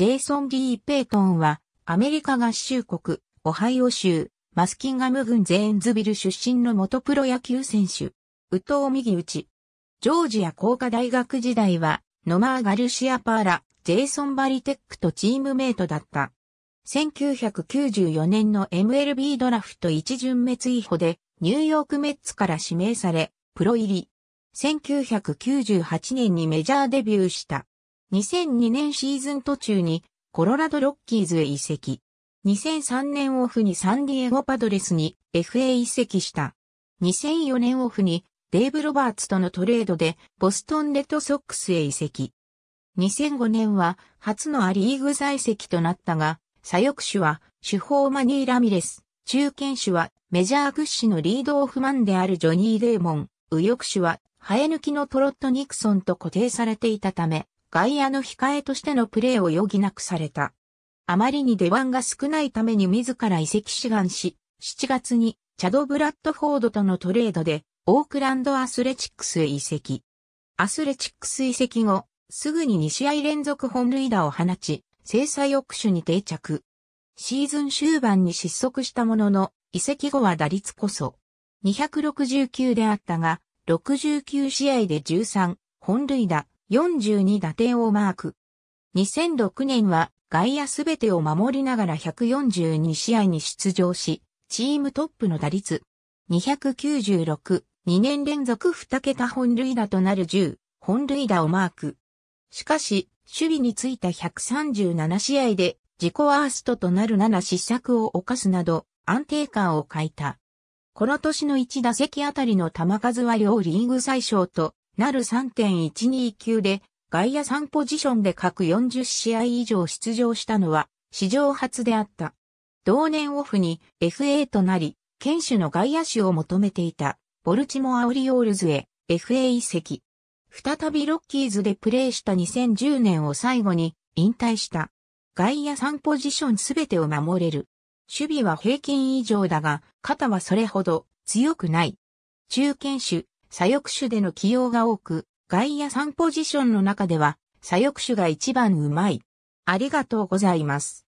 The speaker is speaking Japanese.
ジェイソン・ D・ ペイトンは、アメリカ合衆国、オハイオ州、マスキンガム郡ゼーンズビル出身の元プロ野球選手。ウト藤右打ち。ジョージア工科大学時代は、ノマー・ガルシア・パーラ、ジェイソン・バリテックとチームメイトだった。1994年の MLB ドラフト一巡滅以捕で、ニューヨークメッツから指名され、プロ入り。1998年にメジャーデビューした。2002年シーズン途中にコロラドロッキーズへ移籍。2003年オフにサンディエゴパドレスに FA 移籍した。2004年オフにデイブ・ロバーツとのトレードでボストンレッドソックスへ移籍。2005年は初のアリーグ在籍となったが、左翼手は主砲マニー・ラミレス、中堅手はメジャー屈指のリードオフマンであるジョニー・デーモン、右翼手は生え抜きのトロット・ニクソンと固定されていたため、外野の控えとしてのプレーを余儀なくされた。あまりに出番が少ないために自ら移籍志願し、7月にチャド・ブラッドフォードとのトレードで、オークランドアスレチックスへ移籍。アスレチックス移籍後、すぐに2試合連続本塁打を放ち、制裁奥手に定着。シーズン終盤に失速したものの、移籍後は打率こそ、269であったが、69試合で13、本塁打、42打点をマーク。2006年は外野すべてを守りながら142試合に出場し、チームトップの打率。296、2年連続2桁本塁打となる10、本塁打をマーク。しかし、守備についた137試合で自己ワーストとなる7失策を犯すなど安定感を欠いた。この年の1打席あたりの球数は両リーグ最小となる3.12 9で外野3ポジションで各40試合以上出場したのは史上初であった。同年オフに FA となり、剣手の外野手を求めていたボルチモアオリオールズへ FA 移籍。再びロッキーズでプレーした2010年を最後に引退した。外野3ポジションすべてを守れる。守備は平均以上だが、肩はそれほど強くない。中堅手、左翼手での起用が多く、外野3ポジションの中では、左翼手が一番うまい。ありがとうございます。